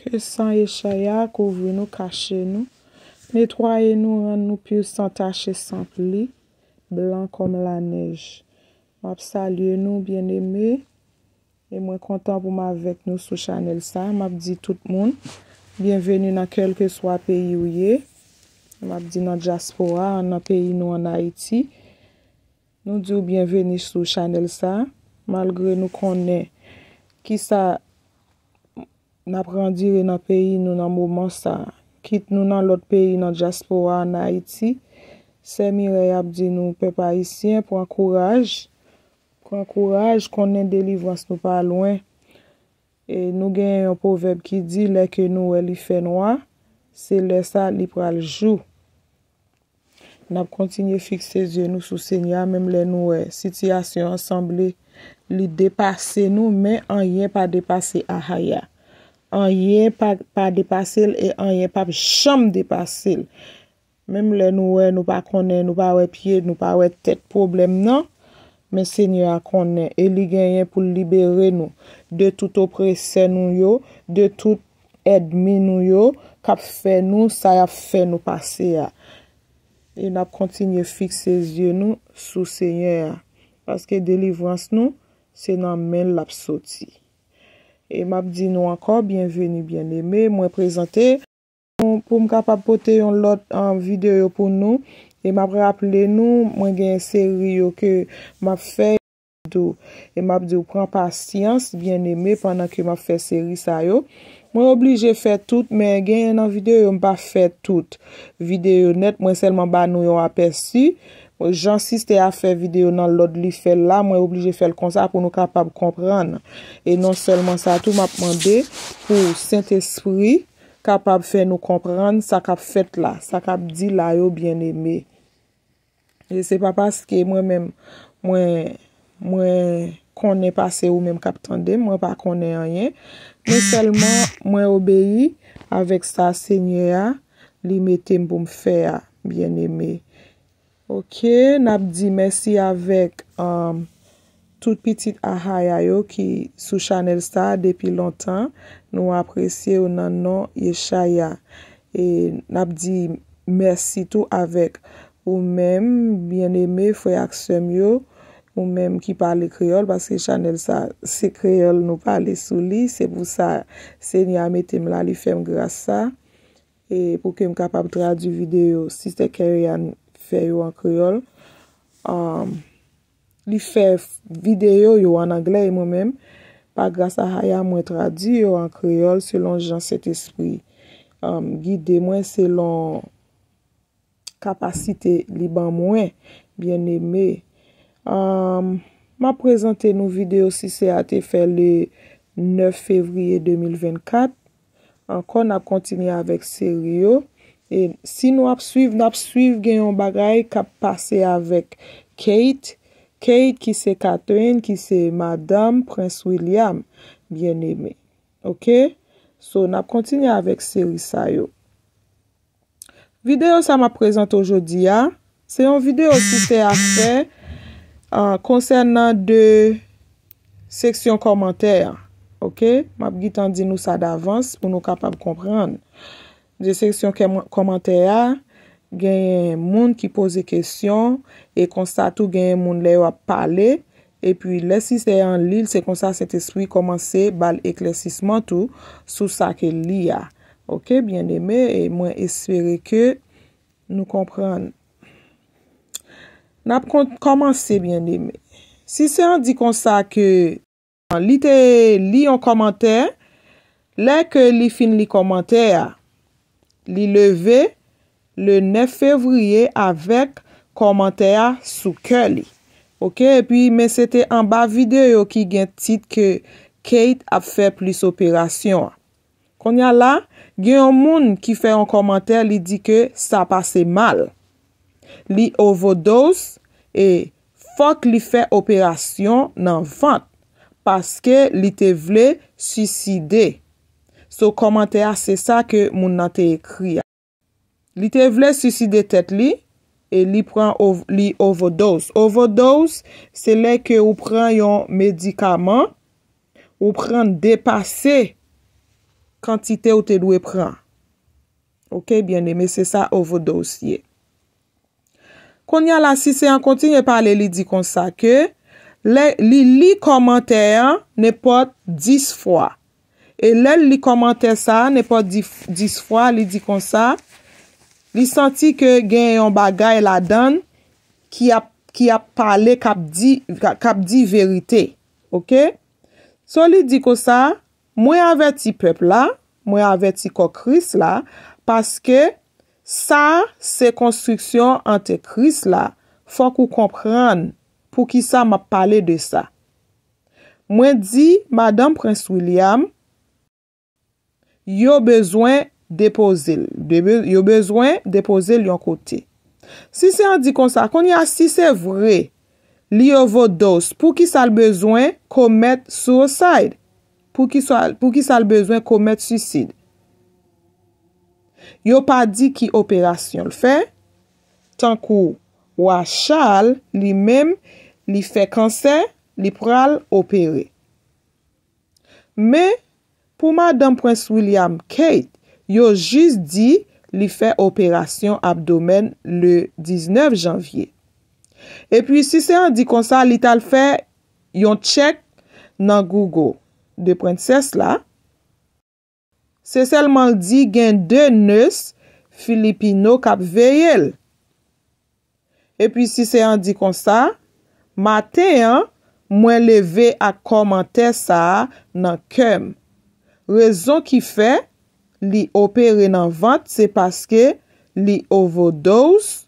Ke san ye chaya, kouvre nou, kache nou. Netwaye nou, an nou pyo san tache san pli. Blan kom la nej. Mab salye nou, bien eme. E mwen kontan pou m avek nou sou chanel sa. Mab di tout moun. Bienveni nan kelke swa peyi ou ye. Mab di nan Jaspora, nan peyi nou an Haiti. Nou di ou bienveni sou chanel sa. Malgre nou konen ki sa... N ap randire nan peyi nou nan mou monsa, kit nou nan lot peyi nan diaspora an Haiti, semi rey ap di nou pe pa isyen, pran kouraj, pran kouraj konen delivrans nou pa lwen, nou gen yon poveb ki di, le ke nou li fenwa, se le sa li pral jou. N ap kontinye fikse zye nou sou senya, mèm le nou sityasyon asemble li depase nou, men an yon pa depase a hayya. An yen pa depasel e an yen pa jom depasel. Mem le nou we nou pa konen, nou pa we pye, nou pa we tet problem nan. Men se nye a konen, e li gen yen pou libere nou. De tout oprese nou yo, de tout edmi nou yo, kap fe nou, sa ya fe nou pase ya. E nap kontinye fikse zye nou sou se nye ya. Paske delivrans nou, se nan men lap soti. E map di nou akor, bienveni, bien eme, mwen prezante. Pou m kapapote yon lot an videyo pou nou, e map raple nou, mwen gen yon seri yo ke map fey yon video. E map di ou pran pasyans, bien eme, panan ke map fey seri sa yo. Mwen oblije fey tout, men gen yon an videyo yon pa fey tout. Videyo net, mwen selman ba nou yon apensi. jansiste a fè videyo nan lod li fè la, mwen oblije fè l konsa pou nou kapab kompran. E non selman sa, tou m ap mande pou sènt espri kapab fè nou kompran sa kap fèt la, sa kap di la yo byen eme. E se pa paske mwen mèm, mwen mwen konè pasè yo mèm kap tende, mwen pa konè anyen, mwen selman mwen obeyi avèk sa sènyè ya, li mè tem pou m fè ya byen eme. Ok, nap di mersi avek um, tout pitit ahaya yo ki sou chanel sa depi lontan. Nou apresye ou nan nan ye chaya. E nap di mersi tou avek ou menm, bien eme, fwe aksem yo, ou menm ki pale kriol, baske chanel sa se kriol nou pale sou li, se pou sa, se ni ametem la li fem grasa. E pou kem kapap tradu video si se kere yan nou. Li fè yo an kriol, um, li fè videyo yo an anglè yon mèm, pa grasa haya mwen tradi yo an kriol selon jan set espri. Um, gide mwen selon kapasite li ban mwen, bien eme. Um, ma prezante nou video si se ate fè le 9 fevriye 2024, kon ap kontinye avèk seri yo. E si nou ap suiv, nap suiv gen yon bagay kap pase avèk Kate. Kate ki se Catherine, ki se Madame Prince William. Bien eme. Ok? So, nap kontinye avèk seri sa yo. Videyo sa ma prezante ojodi ya. Se yon videyo si te afe, konsen nan de seksyon komantèr. Ok? Map git an di nou sa davans pou nou kapap komprendre. De seksyon ke komante a, gen yon moun ki pose kesyon, e konsta tou gen yon moun le wap pale, e pi le si se an li, se konsta set espri komanse bal eklesisman tou sou sa ke li a. Ok, bian deme, e mwen espere ke nou kompran. Nap kon komanse, bian deme. Si se an di konsta ke li te li yon komante, le ke li fin li komante a, Li leve le 9 fevriye avèk komantèyè sou kè li. Ok, epi, men sète an ba videyo ki gen tit ke Kate ap fè plis operasyon. Kon ya la, gen yon moun ki fè yon komantèyè li di ke sa pase mal. Li ovodose e fòk li fè operasyon nan vant. Paske li te vle susidey. So komantè a, se sa ke moun nan te ekri a. Li te vle susi de tet li, e li pren li overdose. Overdose, se le ke ou pren yon medikaman, ou pren depase kantite ou te dwe pren. Ok, bien ne, me se sa overdose ye. Kon ya la, si se an kontinye pale li di konsa ke, li li komantè a, ne pot dis fwa. E lèl li komante sa, ne po disfwa, li di kon sa, li santi ke gen yon bagay la dan ki ap pale kap di verite. Ok? So li di kon sa, mwen avè ti pepl la, mwen avè ti kokris la, paske sa se konstriksyon ante kris la, fò kou kompran pou ki sa m ap pale de sa. Mwen di, Madame Prince William, yo bezwen depoze l yon kote. Si se an di kon sa, kon ya si se vre, li yo vo dos pou ki sa l bezwen komet suicide, pou ki sa l bezwen komet suicide. Yo pa di ki operasyon l fe, tankou wa chal, li mem li fe kansen, li pral operé. Me, pou Madame Prince William Kate, yo jis di li fe operasyon abdomen le 19 janvye. E pi si se an di kon sa, li tal fe yon tchek nan Google de prenses la, se selman di gen de nes filipino kap veyel. E pi si se an di kon sa, ma te an mwen leve ak komante sa nan kem. Rezon ki fe, li opere nan vant, se paske li ovodose,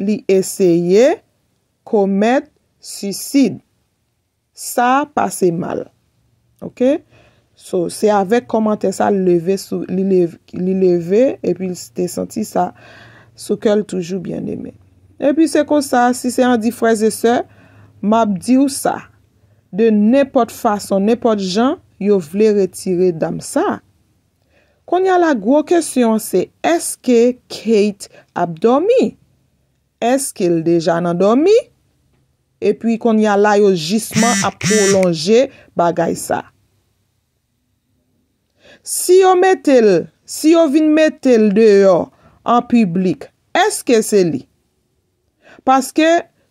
li eseye, komet, suside. Sa pase mal. Ok? So, se avek koman te sa li leve, e pi te senti sa soukel toujou byan eme. E pi se konsa, si se an di freze se, map di ou sa. De nepot fason, nepot jan. yo vle retire dam sa. Kon ya la gwo kesyon se, eske Kate ap domi? Eske el deja nan domi? E pi kon ya la yo jisman ap prolonger bagay sa. Si yo metel, si yo vin metel deyo, an publik, eske se li? Paske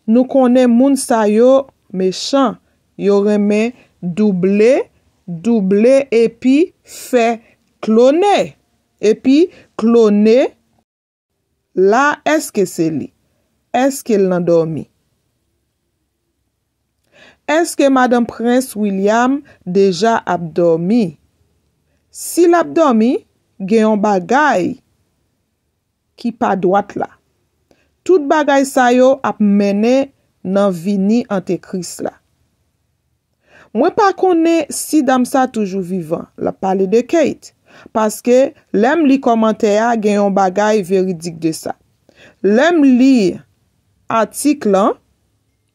nou konen moun sa yo mechan, yo reme double, Double epi fè klone. Epi klone la eske seli? Eske l nan dormi? Eske Madame Prince William deja ap dormi? Si l ap dormi, gen yon bagay ki pa dwat la. Tout bagay sayo ap mene nan vini ante kris la. Mwen pa konen si dam sa toujou vivan, la pale de Kate, paske lem li komantea gen yon bagay veridik de sa. Lem li atik lan,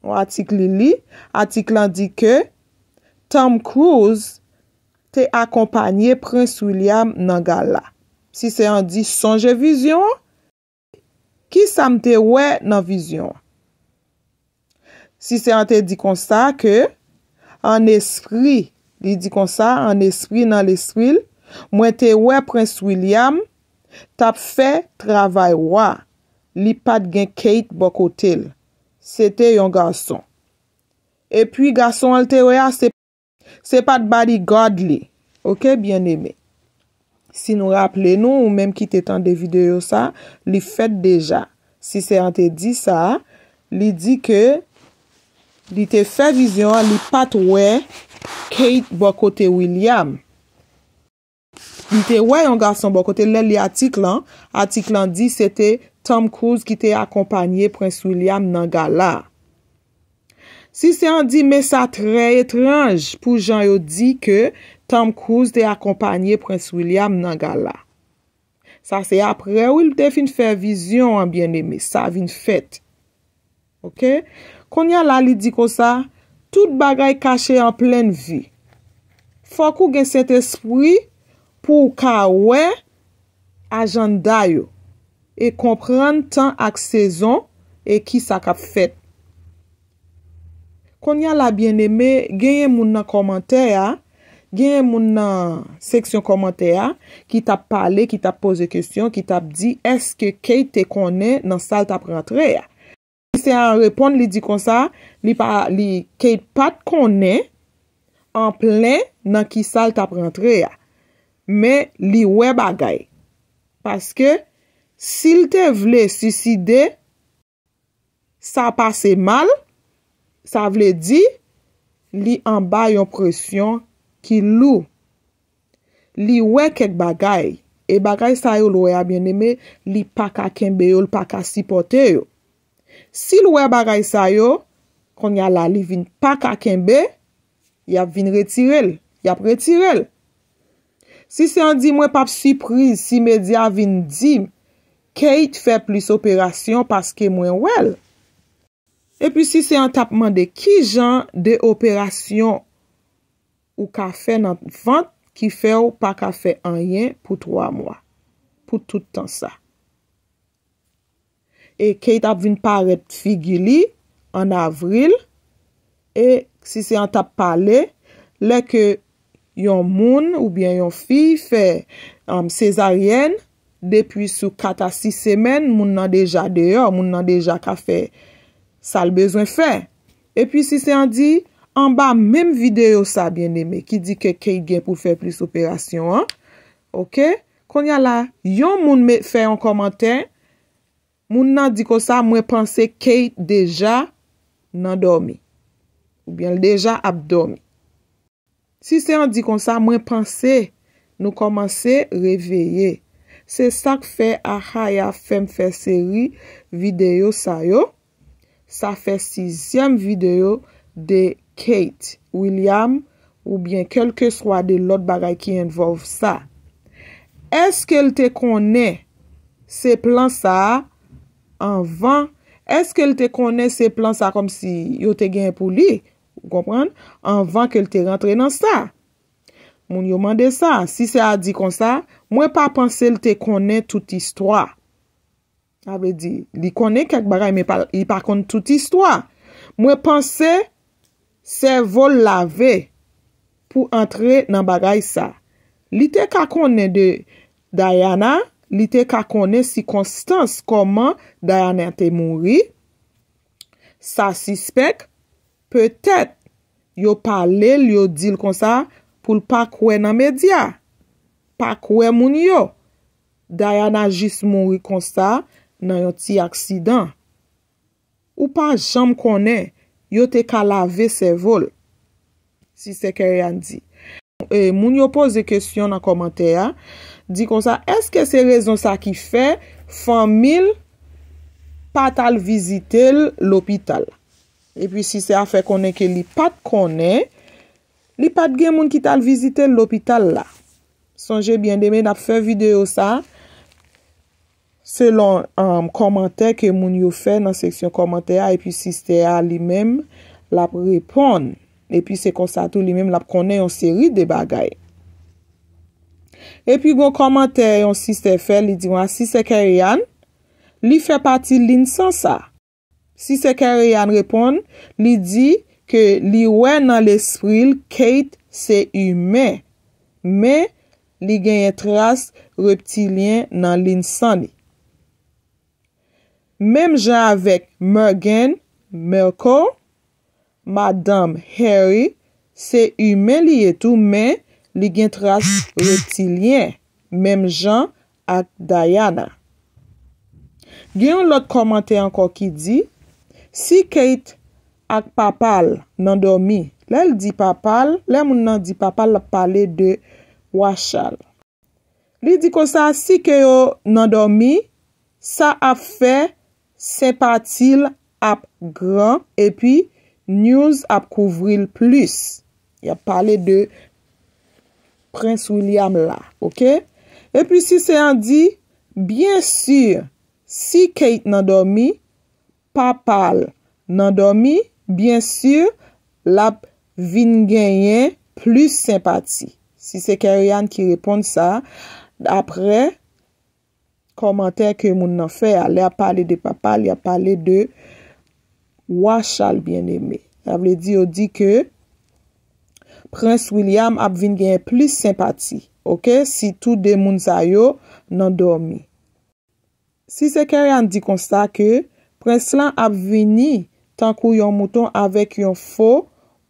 ou atik li li, atik lan di ke Tom Cruise te akompanye Prince William nan gala. Si se an di sonje vizyon, ki sa mte we nan vizyon? Si se an te di konsta ke, an espri, li di kon sa, an espri nan l'espril, mwen te we prens William, tap fe travay wa, li pat gen Kate bokotel. Se te yon garson. E pwi garson al te we a, se pat bari god li. Ok, bien eme. Si nou rappele nou, ou menm ki te tan de video sa, li fet deja. Si se an te di sa, li di ke, Li te fè vizyon li pat wè Kate bokote William. Li te wè yon gason bokote lè li atik lan. Atik lan di se te Tom Cruise ki te akompanyè Prince William nan gala. Si se an di me sa tre etranj pou jan yo di ke Tom Cruise te akompanyè Prince William nan gala. Sa se apre wè li te fin fè vizyon an bien eme, sa fin fèt. Ok? Konya la li di ko sa, tout bagay kache en plen vi. Fokou gen set espri pou ka we ajanda yo. E kompren tan ak sezon e ki sa kap fet. Konya la bien eme, genye moun nan komante ya, genye moun nan seksyon komante ya, ki tap pale, ki tap pose kestyon, ki tap di, eske key te konen nan sal tap rentre ya? se an repond li di kon sa, li key pat konen, an plen nan ki sal ta prentre ya. Me, li we bagay. Paske, si l te vle suside, sa pase mal, sa vle di, li an bay yon presyon ki lou. Li we kek bagay, e bagay sa yo lwe a bieneme, li pa ka kembe yo, li pa ka sipote yo. Si lwe bagay sa yo, kon ya la li vin pa kakenbe, yap vin retirel, yap retirel. Si se an di mwen pap siprizi, si media vin di, ke it fe plis operasyon paske mwen wel. E pi si se an tapman de ki jan de operasyon ou kafe nan vant ki fe ou pa kafe an yen pou 3 mwa, pou toutan sa. e ke it ap vin paret figili an avril e si se an tap pale le ke yon moun ou bien yon fi fe sezarien depi sou 4 a 6 semen moun nan deja deyo moun nan deja ka fe sal bezwen fe e pi si se an di an ba menm video sa bien neme ki di ke ke yon gen pou fe plis operasyon ok konya la yon moun me fe an komantey Moun nan di kon sa mwen panse Kate deja nan dormi. Ou byen deja ap dormi. Si se nan di kon sa mwen panse nou komanse reveye. Se sak fe ak haya fem fe seri video sa yo. Sa fe 6e video de Kate William. Ou byen kelke swa de lot bagay ki envov sa. Eske lte konen se plan sa a? An van, eske l te konen se plan sa kom si yo te gen pou li? Ou kompran? An van ke l te rentre nan sa? Moun yo mande sa. Si se a di kon sa, mwen pa panse l te konen tout istwa. A ve di, li konen kak bagay, me pa konen tout istwa. Mwen panse se vol lave pou entre nan bagay sa. Li te kak konen de Diana? Mwen pa panse se vol lave pou entre nan bagay sa. li te ka konen si konstans koman Diana te mounri sa sispek petet yo pale li yo dil kon sa pou l pa kwe nan media pa kwe moun yo Diana jis mounri kon sa nan yon ti aksidan ou pa jam konen yo te ka lave se vol si se kere yon di e, moun yo pose kestyon nan komante ya Di kon sa, eske se rezon sa ki fe, famil pat al vizite l lopital. E pi si se a fe konen ke li pat konen, li pat gen moun ki tal vizite l lopital la. Sanje bien demen ap fe video sa, selon um, komante ke moun yo fe nan seksyon komante a, e pi si se a li men la repon. E pi se kon sa tou li men la konen yon seri de bagay. Epi gwo komantèyon si se fè, li diwa, si se kèryan, li fè pati linsan sa. Si se kèryan repon, li di ke li wè nan l'espril Kate se yume, mè li genye tras reptilyen nan linsani. Mèm jè avèk Mergen, Merko, Madame Harry, se yume li etou mè, Li gen tras reptilien. Mem jan ak Diana. Gen yon lot komante anko ki di. Si Kate ak papal nan domi. Le l di papal. Le moun nan di papal ap pale de wachal. Li di konsa si Keo nan domi. Sa ap fe sepatil ap gran. E pi news ap kouvril plus. Ya pale de... Prince William la, ok? E pi si se an di, bien sur, si Kate nan dormi, papal nan dormi, bien sur, la vin genyen plus sempati. Si se Kerian ki reponde sa, apre, komantè ke moun nan fe, ale a pale de papal, ale a pale de wachal bien eme. A vle di, o di ke, prens William ap vin genye plis sempati, ok, si tout de moun zayo nan dormi. Si se kèryan di konsta ke, prens lan ap vini, tankou yon mouton avek yon fo,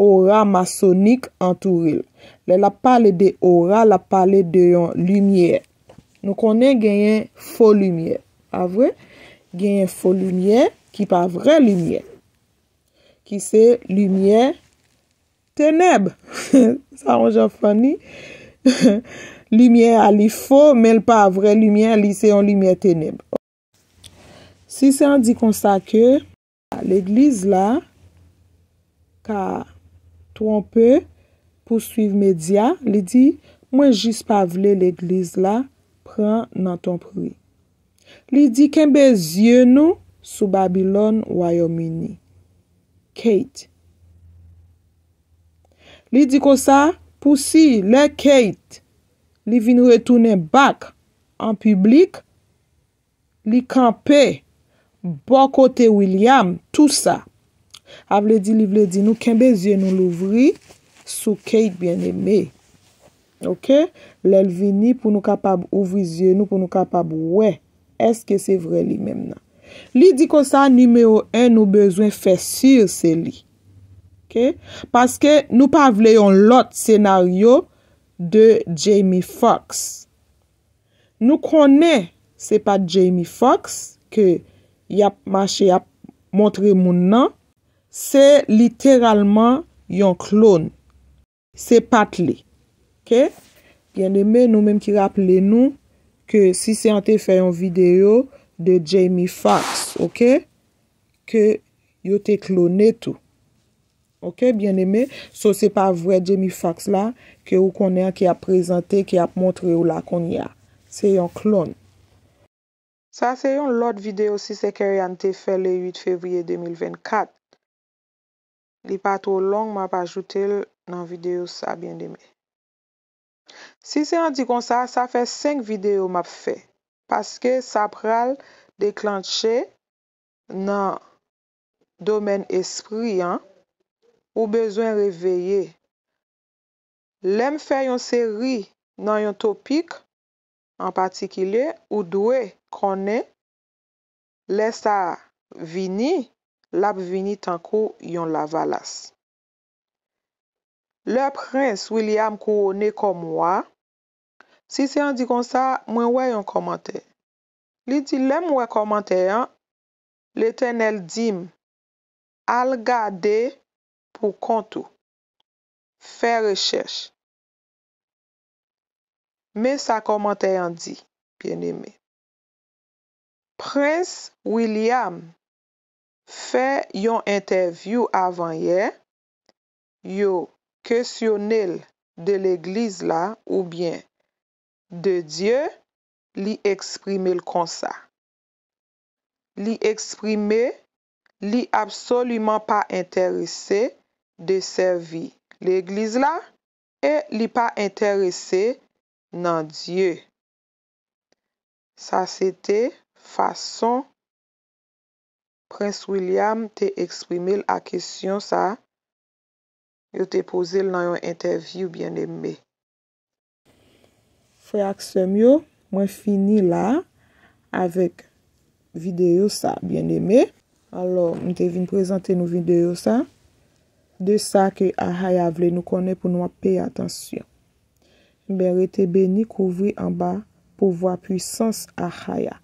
ora masonik antouril. Le la pale de ora, la pale de yon lumye. Nou konen genyen fo lumye, avwe? Genyen fo lumye, ki pa vre lumye. Ki se lumye, Teneb, sa wajan fwani. Limyè a li fo, men pa vre limyè a li, se yon limyè teneb. Si se an di konsta ke, l'egliz la, ka tronpe pou suiv medya, li di, mwen jis pa vle l'egliz la, pran nan ton proui. Li di, kenbe zye nou sou Babylon, Wyoming? Kate. Li di ko sa pou si le Kate li vin retounen bak an publik li kampe bo kote William tout sa. A vle di li vle di nou kembe zye nou louvri sou Kate bien eme. Ok. Le vini pou nou kapab ouvri zye nou pou nou kapab we. Eske se vre li mem nan. Li di ko sa nimeyo en nou bezwen fesye se li. Paske nou pavle yon lot senaryo de Jamie Fox. Nou konen se pat Jamie Fox ke yap mache yap montre moun nan. Se literalman yon klon. Se pat li. Gen de men nou menm ki rappele nou ke si se an te fè yon video de Jamie Fox. Ke yote klon netou. Ok, byen deme, so se pa vwè jemi fax la, ke ou konen ki ap prezante, ki ap montre ou la kon ya. Se yon klon. Sa se yon lot videyo si se kèryan te fè le 8 fevriye 2024. Li pat ou long ma ap ajoute nan videyo sa, byen deme. Si se yon di kon sa, sa fè 5 videyo ma ap fè. Paske sa pral deklanche nan domen espri an. Ou bezwen reveye. Lem fe yon seri nan yon topik. An patikile ou dwe konen. Lesta vini. Lab vini tankou yon lavalas. Le prins William kou one komwa. Si se an di kon sa, mwen wey yon komante. Li di lem wey komante yan. Le tenel dim. Al gade. pou kontou. Fè rechèche. Mè sa komantè yon di, pjen eme. Prince William fè yon interview avan ye, yo kèsyonel de l'eglise la, ou bien de Diyo, li eksprime l kon sa. Li eksprime, li absolouman pa enterese, de servi l'Eglise la e li pa interese nan Diyo. Sa se te fason Prince William te eksprime l a kesyon sa yo te pose l nan yon interviw, bien eme. Fray Aksemyo, mwen fini la avek videyo sa, bien eme. Alo, mwen te vin prezante nou videyo sa. De sa ke Akhaya vle nou konen pou nou ap pey atensyon. Mbe rete beni kouvri anba pou vwa pwisans Akhaya.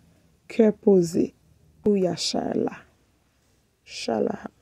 Kèr pose, pou yacharla. Shalaha.